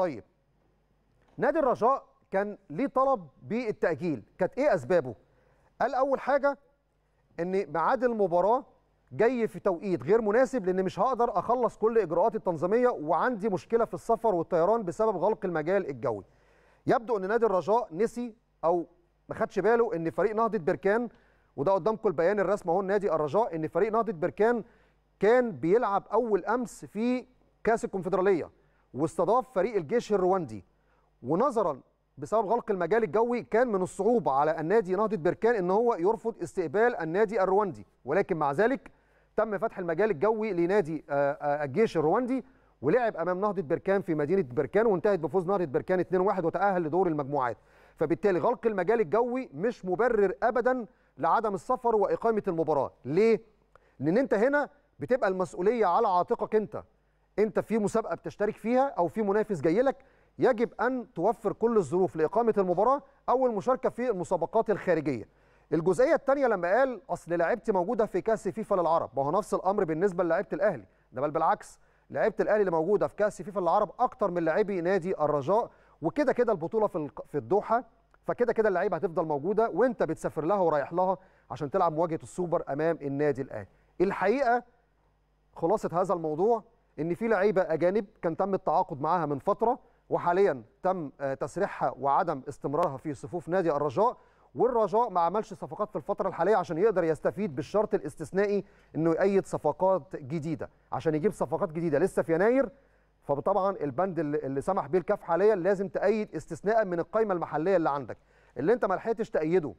طيب نادي الرجاء كان ليه طلب بالتاجيل كانت ايه اسبابه قال اول حاجه ان ميعاد المباراه جاي في توقيت غير مناسب لان مش هقدر اخلص كل اجراءاتي التنظيميه وعندي مشكله في السفر والطيران بسبب غلق المجال الجوي يبدو ان نادي الرجاء نسي او ما خدش باله ان فريق نهضه بركان وده قدامكم البيان الرسمي اهو نادي الرجاء ان فريق نهضه بركان كان بيلعب اول امس في كاس الكونفدراليه واستضاف فريق الجيش الرواندي ونظرا بسبب غلق المجال الجوي كان من الصعوبة على النادي نهضة بركان ان هو يرفض استقبال النادي الرواندي ولكن مع ذلك تم فتح المجال الجوي لنادي آه، آه، الجيش الرواندي ولعب امام نهضة بركان في مدينة بركان وانتهت بفوز نهضة بركان 2-1 وتأهل لدور المجموعات فبالتالي غلق المجال الجوي مش مبرر ابدا لعدم السفر واقامة المباراة ليه؟ لان انت هنا بتبقى المسؤولية على عاتقك انت انت في مسابقه بتشترك فيها او في منافس جاي لك يجب ان توفر كل الظروف لاقامه المباراه او المشاركه في المسابقات الخارجيه الجزئيه الثانيه لما قال اصل لعيبتي موجوده في كاس فيفا للعرب ما هو نفس الامر بالنسبه للعيبه الاهلي ده بل بالعكس لعيبه الاهلي اللي موجوده في كاس فيفا للعرب اكتر من لاعبي نادي الرجاء وكده كده البطوله في في الدوحه فكده كده اللعيبه هتفضل موجوده وانت بتسافر لها ورايح لها عشان تلعب مواجهه السوبر امام النادي الاهلي الحقيقه خلاصه هذا الموضوع ان في لعيبه اجانب كان تم التعاقد معاها من فتره وحاليا تم آه، تسريحها وعدم استمرارها في صفوف نادي الرجاء والرجاء ما عملش صفقات في الفتره الحاليه عشان يقدر يستفيد بالشرط الاستثنائي انه يأيد صفقات جديده عشان يجيب صفقات جديده لسه في يناير فطبعا البند اللي سمح به الكاف حاليا لازم تأيد استثناء من القائمه المحليه اللي عندك اللي انت ما لحقتش تأيده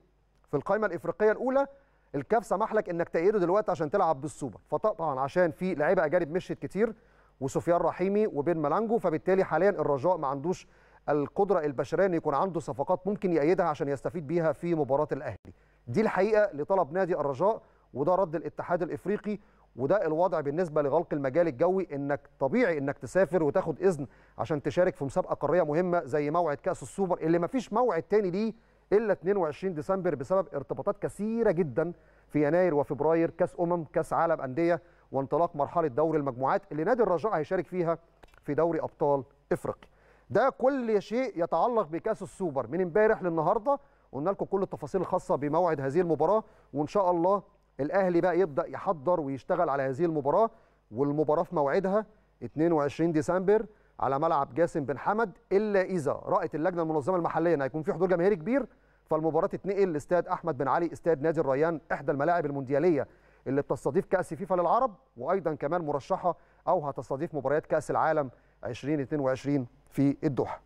في القائمه الافريقيه الاولى الكاف سمح لك انك تأيده دلوقتي عشان تلعب بالسوبر فطبعا عشان في لعيبه اجانب مشيت كتير وسفيان رحيمي وبين ملانجو فبالتالي حاليا الرجاء ما عندوش القدره البشريه ان يكون عنده صفقات ممكن يأيدها عشان يستفيد بيها في مباراه الاهلي دي الحقيقه لطلب نادي الرجاء وده رد الاتحاد الافريقي وده الوضع بالنسبه لغلق المجال الجوي انك طبيعي انك تسافر وتاخد اذن عشان تشارك في مسابقه قاريه مهمه زي موعد كاس السوبر اللي ما فيش موعد تاني ليه الا 22 ديسمبر بسبب ارتباطات كثيره جدا في يناير وفبراير كاس امم كاس عالم انديه وانطلاق مرحله دوري المجموعات اللي نادي الرجاء هيشارك فيها في دوري ابطال افريقيا ده كل شيء يتعلق بكاس السوبر من امبارح للنهارده قلنا لكم كل التفاصيل الخاصه بموعد هذه المباراه وان شاء الله الاهلي بقى يبدا يحضر ويشتغل على هذه المباراه والمباراه في موعدها 22 ديسمبر على ملعب جاسم بن حمد الا اذا رات اللجنه المنظمه المحليه ان هيكون في حضور جماهيري كبير فالمباراه تتنقل لاستاد احمد بن علي استاد نادي الريان احدى الملاعب الموندياليه اللي بتستضيف كاس فيفا للعرب وايضا كمان مرشحه او هتستضيف مباريات كاس العالم 2022 في الدوحه